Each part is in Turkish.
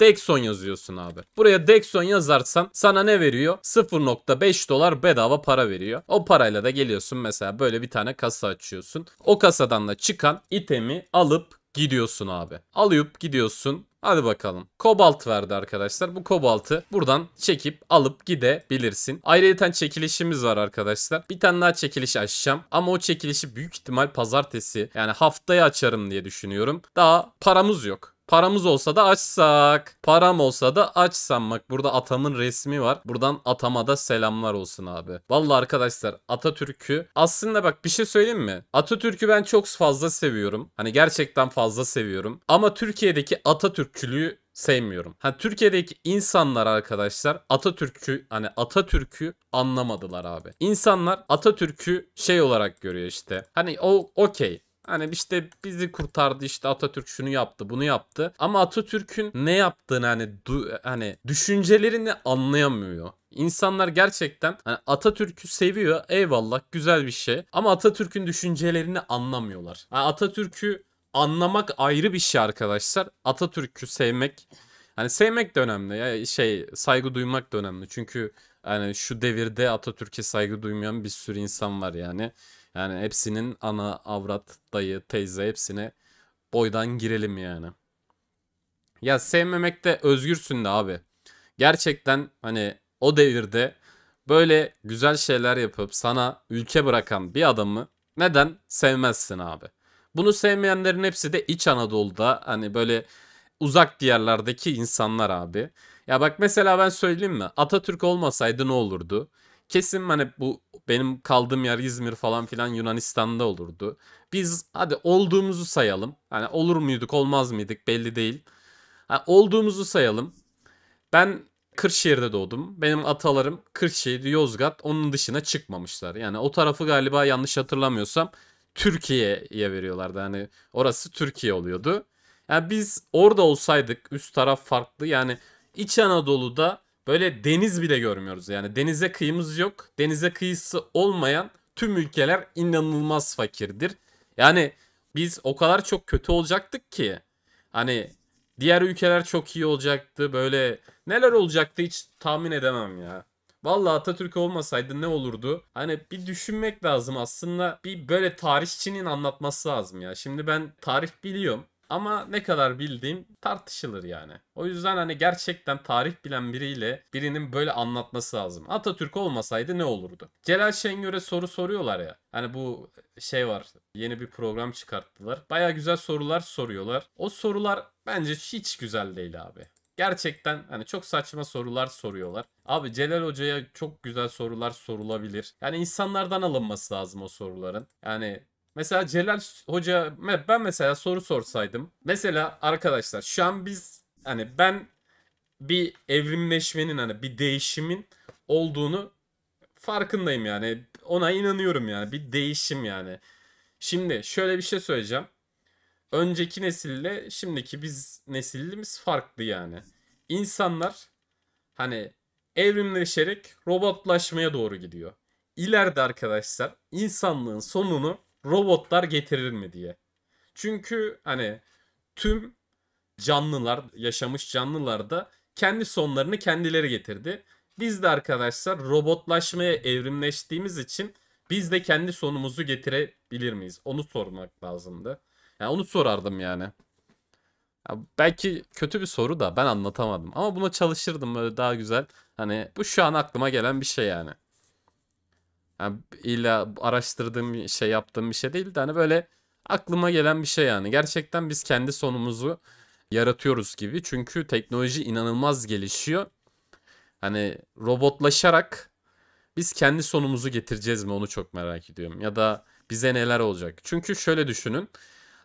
Dexon yazıyorsun abi. Buraya Dexon yazarsan sana ne veriyor? 0.5 dolar bedava para veriyor. O parayla da geliyorsun mesela böyle bir tane kasa açıyorsun. O kasadan da çıkan itemi alıp gidiyorsun abi. Alıp gidiyorsun. Hadi bakalım. Kobalt verdi arkadaşlar. Bu kobaltı buradan çekip alıp gidebilirsin. Ayrıca çekilişimiz var arkadaşlar. Bir tane daha çekiliş açacağım. Ama o çekilişi büyük ihtimal pazartesi yani haftaya açarım diye düşünüyorum. Daha paramız yok. Paramız olsa da açsak. Param olsa da açsam. Bak burada atamın resmi var. Buradan atama da selamlar olsun abi. Vallahi arkadaşlar Atatürk'ü aslında bak bir şey söyleyeyim mi? Atatürk'ü ben çok fazla seviyorum. Hani gerçekten fazla seviyorum. Ama Türkiye'deki Atatürkçülüğü sevmiyorum. Hani Türkiye'deki insanlar arkadaşlar Atatürk'ü hani Atatürk'ü anlamadılar abi. İnsanlar Atatürk'ü şey olarak görüyor işte. Hani o okey Hani işte bizi kurtardı işte Atatürk şunu yaptı bunu yaptı. Ama Atatürk'ün ne yaptığını hani du hani düşüncelerini anlayamıyor. İnsanlar gerçekten hani Atatürk'ü seviyor eyvallah güzel bir şey. Ama Atatürk'ün düşüncelerini anlamıyorlar. Yani Atatürk'ü anlamak ayrı bir şey arkadaşlar. Atatürk'ü sevmek hani sevmek de önemli. Yani şey saygı duymak da önemli. Çünkü hani şu devirde Atatürk'e saygı duymayan bir sürü insan var yani. Yani hepsinin ana, avrat, dayı, teyze hepsine boydan girelim yani. Ya sevmemekte özgürsün de abi. Gerçekten hani o devirde böyle güzel şeyler yapıp sana ülke bırakan bir adamı neden sevmezsin abi? Bunu sevmeyenlerin hepsi de iç Anadolu'da hani böyle uzak diyarlardaki insanlar abi. Ya bak mesela ben söyleyeyim mi? Atatürk olmasaydı ne olurdu? Kesin hani bu benim kaldığım yer İzmir falan filan Yunanistan'da olurdu. Biz hadi olduğumuzu sayalım. Hani olur muyduk olmaz mıydık belli değil. Yani olduğumuzu sayalım. Ben Kırşehir'de doğdum. Benim atalarım Kırşehir, Yozgat onun dışına çıkmamışlar. Yani o tarafı galiba yanlış hatırlamıyorsam Türkiye'ye veriyorlardı. Hani orası Türkiye oluyordu. Yani biz orada olsaydık üst taraf farklı. Yani İç Anadolu'da Böyle deniz bile görmüyoruz yani denize kıyımız yok. Denize kıyısı olmayan tüm ülkeler inanılmaz fakirdir. Yani biz o kadar çok kötü olacaktık ki hani diğer ülkeler çok iyi olacaktı böyle neler olacaktı hiç tahmin edemem ya. Valla Atatürk olmasaydı ne olurdu? Hani bir düşünmek lazım aslında. Bir böyle tarihçinin anlatması lazım ya. Şimdi ben tarih biliyorum. Ama ne kadar bildiğim tartışılır yani. O yüzden hani gerçekten tarih bilen biriyle birinin böyle anlatması lazım. Atatürk olmasaydı ne olurdu? Celal Şengör'e soru soruyorlar ya. Hani bu şey var. Yeni bir program çıkarttılar. Baya güzel sorular soruyorlar. O sorular bence hiç güzel değil abi. Gerçekten hani çok saçma sorular soruyorlar. Abi Celal Hoca'ya çok güzel sorular sorulabilir. Yani insanlardan alınması lazım o soruların. Yani Mesela Celal Hoca ben mesela soru sorsaydım. Mesela arkadaşlar şu an biz hani ben bir evrimleşmenin hani bir değişimin olduğunu farkındayım yani. Ona inanıyorum yani. Bir değişim yani. Şimdi şöyle bir şey söyleyeceğim. Önceki nesille şimdiki biz nesilimiz farklı yani. İnsanlar hani evrimleşerek robotlaşmaya doğru gidiyor. İleride arkadaşlar insanlığın sonunu robotlar getirir mi diye. Çünkü hani tüm canlılar, yaşamış canlılar da kendi sonlarını kendileri getirdi. Biz de arkadaşlar robotlaşmaya evrimleştiğimiz için biz de kendi sonumuzu getirebilir miyiz? Onu sormak lazımdı. Yani onu sorardım yani. Ya belki kötü bir soru da ben anlatamadım. Ama buna çalışırdım böyle daha güzel. Hani bu şu an aklıma gelen bir şey yani. Yani illa araştırdığım şey yaptığım bir şey değil de hani böyle aklıma gelen bir şey yani. Gerçekten biz kendi sonumuzu yaratıyoruz gibi. Çünkü teknoloji inanılmaz gelişiyor. Hani robotlaşarak biz kendi sonumuzu getireceğiz mi onu çok merak ediyorum. Ya da bize neler olacak? Çünkü şöyle düşünün.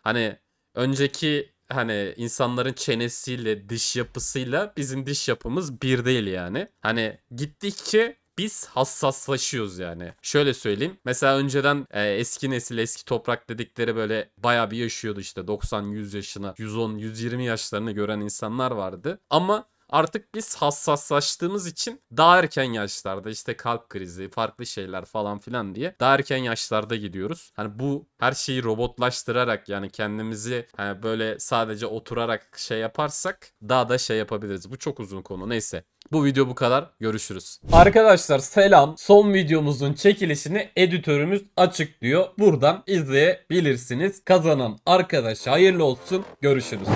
Hani önceki hani insanların çenesiyle diş yapısıyla bizim diş yapımız bir değil yani. Hani gittikçe biz hassaslaşıyoruz yani. Şöyle söyleyeyim. Mesela önceden e, eski nesil eski toprak dedikleri böyle baya bir yaşıyordu işte 90-100 yaşına 110-120 yaşlarını gören insanlar vardı. Ama artık biz hassaslaştığımız için daha erken yaşlarda işte kalp krizi farklı şeyler falan filan diye daha erken yaşlarda gidiyoruz. Hani bu her şeyi robotlaştırarak yani kendimizi hani böyle sadece oturarak şey yaparsak daha da şey yapabiliriz. Bu çok uzun konu neyse. Bu video bu kadar. Görüşürüz. Arkadaşlar selam. Son videomuzun çekilişini editörümüz açıklıyor. Buradan izleyebilirsiniz. Kazanan arkadaş hayırlı olsun. Görüşürüz.